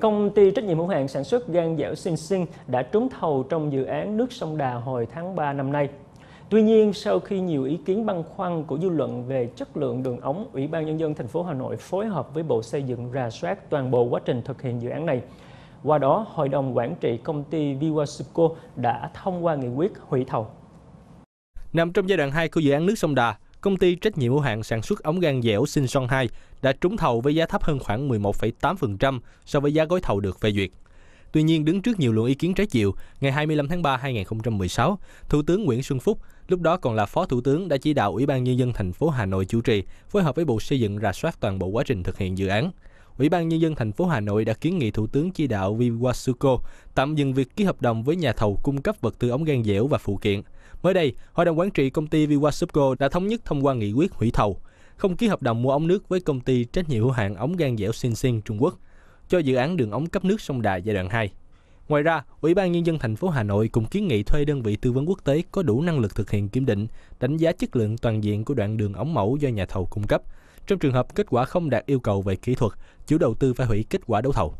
Công ty trách nhiệm hữu hạn sản xuất gan dẻo Sinh Sinh đã trúng thầu trong dự án nước sông Đà hồi tháng 3 năm nay. Tuy nhiên, sau khi nhiều ý kiến băn khoăn của dư luận về chất lượng đường ống, Ủy ban Nhân dân thành phố Hà Nội phối hợp với Bộ Xây dựng rà soát toàn bộ quá trình thực hiện dự án này. Qua đó, Hội đồng Quản trị công ty Viwasupco đã thông qua nghị quyết hủy thầu. Nằm trong giai đoạn 2 của dự án nước sông Đà, công ty trách nhiệm hữu hạn sản xuất ống gan dẻo Sinson 2 đã trúng thầu với giá thấp hơn khoảng 11,8% so với giá gói thầu được phê duyệt. Tuy nhiên, đứng trước nhiều luồng ý kiến trái chiều, ngày 25 tháng 3 2016, Thủ tướng Nguyễn Xuân Phúc, lúc đó còn là Phó Thủ tướng đã chỉ đạo Ủy ban nhân dân thành phố Hà Nội chủ trì, phối hợp với Bộ Xây dựng rà soát toàn bộ quá trình thực hiện dự án. Ủy ban Nhân dân thành phố Hà Nội đã kiến nghị Thủ tướng chỉ đạo Viwasuko tạm dừng việc ký hợp đồng với nhà thầu cung cấp vật tư ống gan dẻo và phụ kiện. Mới đây, Hội đồng Quản trị công ty Viwasuko đã thống nhất thông qua nghị quyết hủy thầu, không ký hợp đồng mua ống nước với công ty trách nhiệm hữu hạn ống gan dẻo Xinxin Trung Quốc cho dự án đường ống cấp nước sông Đà giai đoạn 2. Ngoài ra, Ủy ban Nhân dân thành phố Hà Nội cũng kiến nghị thuê đơn vị tư vấn quốc tế có đủ năng lực thực hiện kiểm định, đánh giá chất lượng toàn diện của đoạn đường ống mẫu do nhà thầu cung cấp, trong trường hợp kết quả không đạt yêu cầu về kỹ thuật, chủ đầu tư phải hủy kết quả đấu thầu.